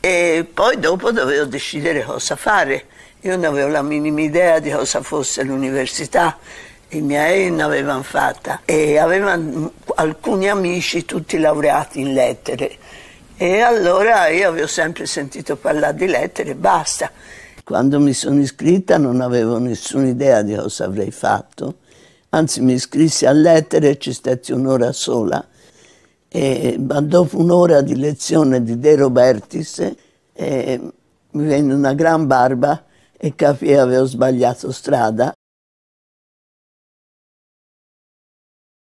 e poi dopo dovevo decidere cosa fare. Io non avevo la minima idea di cosa fosse l'università, i miei non avevano fatta e avevano alcuni amici tutti laureati in lettere e allora io avevo sempre sentito parlare di lettere e basta. Quando mi sono iscritta non avevo nessuna idea di cosa avrei fatto, anzi mi iscrissi a lettere e ci stetti un'ora sola e, ma dopo un'ora di lezione di De Robertis eh, mi venne una gran barba e capì che avevo sbagliato strada.